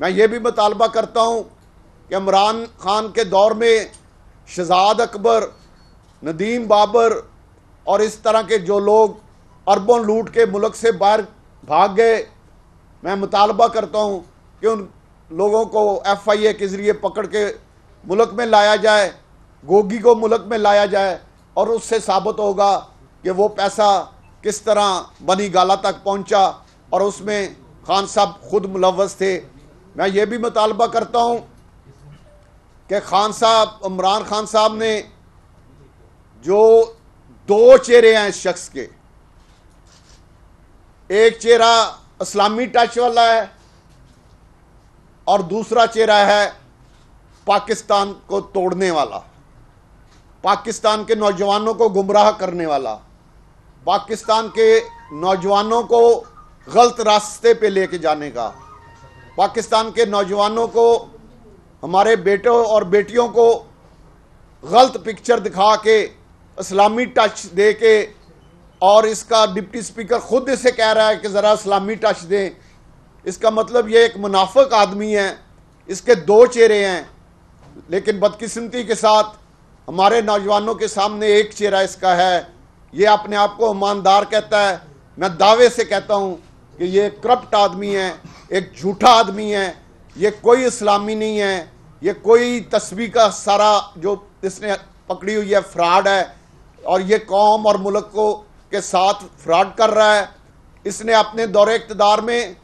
मैं ये भी मुतालबा करता हूँ कि इमरान खान के दौर में शहजाद अकबर नदीम बाबर और इस तरह के जो लोग अरबों लूट के मुल्क से बाहर भाग गए मैं मुतालबा करता हूँ कि उन लोगों को एफ आई ए के ज़रिए पकड़ के मुल्क में लाया जाए गोगी को मुल्क में लाया जाए और उससे साबित होगा कि वो पैसा किस तरह बनी गाला तक पहुँचा और उसमें खान साहब खुद मुलवस थे मैं ये भी मुतालबा करता हूँ कि खान साहब इमरान खान साहब ने जो दो चेहरे हैं इस शख्स के एक चेहरा इस्लामी टच वाला है और दूसरा चेहरा है पाकिस्तान को तोड़ने वाला पाकिस्तान के नौजवानों को गुमराह करने वाला पाकिस्तान के नौजवानों को गलत रास्ते पे लेके जाने का पाकिस्तान के नौजवानों को हमारे बेटों और बेटियों को गलत पिक्चर दिखा के इस्लामी टच दे के और इसका डिप्टी स्पीकर खुद इसे कह रहा है कि ज़रा इस्लामी टच दें इसका मतलब ये एक मुनाफक आदमी है इसके दो चेहरे हैं लेकिन बदकिस्मती के साथ हमारे नौजवानों के सामने एक चेहरा इसका है ये अपने आप को ईमानदार कहता है मैं दावे से कहता हूँ कि ये करप्ट आदमी है एक झूठा आदमी है ये कोई इस्लामी नहीं है ये कोई तस्वीर का सारा जो इसने पकड़ी हुई है फ्रॉड है और ये कौम और मुल्क को के साथ फ्रॉड कर रहा है इसने अपने दौरे इकतदार में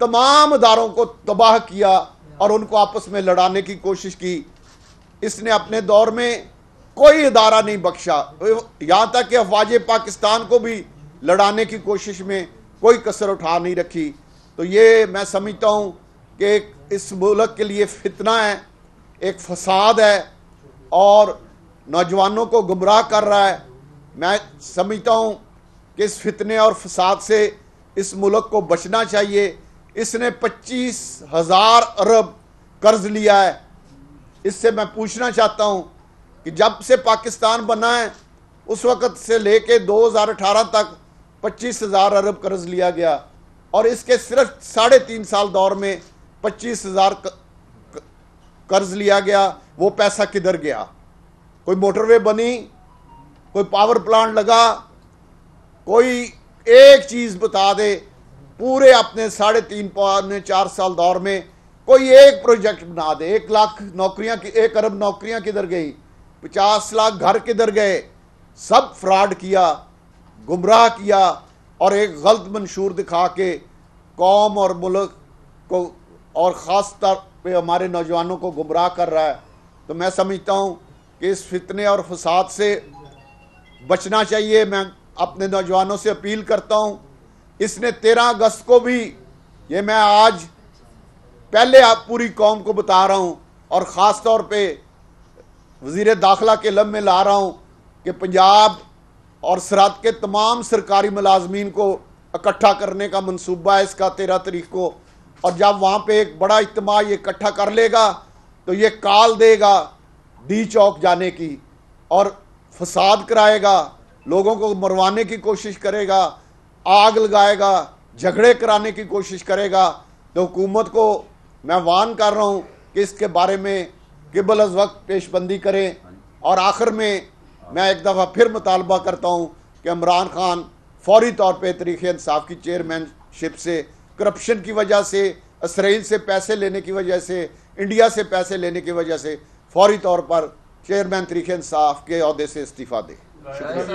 तमाम अदारों को तबाह किया और उनको आपस में लड़ाने की कोशिश की इसने अपने दौर में कोई अदारा नहीं बख्शा यहाँ तक कि अफवाज पाकिस्तान को भी लड़ाने की कोशिश में कोई कसर उठा नहीं रखी तो ये मैं समझता हूँ कि इस मुल्क के लिए फितना है एक फसाद है और नौजवानों को गुमराह कर रहा है मैं समझता हूँ कि इस फितने और फसाद से इस मुल्क को बचना चाहिए इसने पच्चीस हज़ार अरब कर्ज लिया है इससे मैं पूछना चाहता हूँ कि जब से पाकिस्तान बना है उस वक़्त से लेके 2018 तक पच्चीस हज़ार अरब कर्ज लिया गया और इसके सिर्फ साढ़े तीन साल दौर में पच्चीस हजार कर्ज लिया गया वो पैसा किधर गया कोई मोटरवे बनी कोई पावर प्लांट लगा कोई एक चीज बता दे पूरे अपने साढ़े तीन पौने चार साल दौर में कोई एक प्रोजेक्ट बना दे एक लाख नौकरियां की एक अरब नौकरियां किधर गई पचास लाख घर किधर गए सब फ्रॉड किया गुमराह किया और एक गलत मंशूर दिखा के कौम और मुल्क को और ख़ास तौर पर हमारे नौजवानों को गुमराह कर रहा है तो मैं समझता हूँ कि इस फितने और फसाद से बचना चाहिए मैं अपने नौजवानों से अपील करता हूँ इसने तेरह अगस्त को भी ये मैं आज पहले आप पूरी कौम को बता रहा हूँ और ख़ास तौर पर वज़ी दाखिला के लम में ला रहा हूँ कि पंजाब और सरहद के तमाम सरकारी मुलाजमीन को इकट्ठा करने का मनसूबा है इसका तेरह तरीक को और जब वहाँ पे एक बड़ा इज्तम ये इकट्ठा कर लेगा तो ये काल देगा डी चौक जाने की और फसाद कराएगा लोगों को मरवाने की कोशिश करेगा आग लगाएगा झगड़े कराने की कोशिश करेगा तो हुकूमत को मैं वान कर रहा हूँ कि इसके बारे में किबल अज वक्त पेशबंदी करें और आखिर में मैं एक दफ़ा फिर मुतालबा करता हूँ कि इमरान खान फौरी तौर पर तरीके इंसाफ की चेयरमैनशिप से करप्शन की वजह से इसराइल से पैसे लेने की वजह से इंडिया से पैसे लेने की वजह से फौरी तौर पर चेयरमैन तरीक़ इंसाफ के अहदे से इस्तीफ़ा दे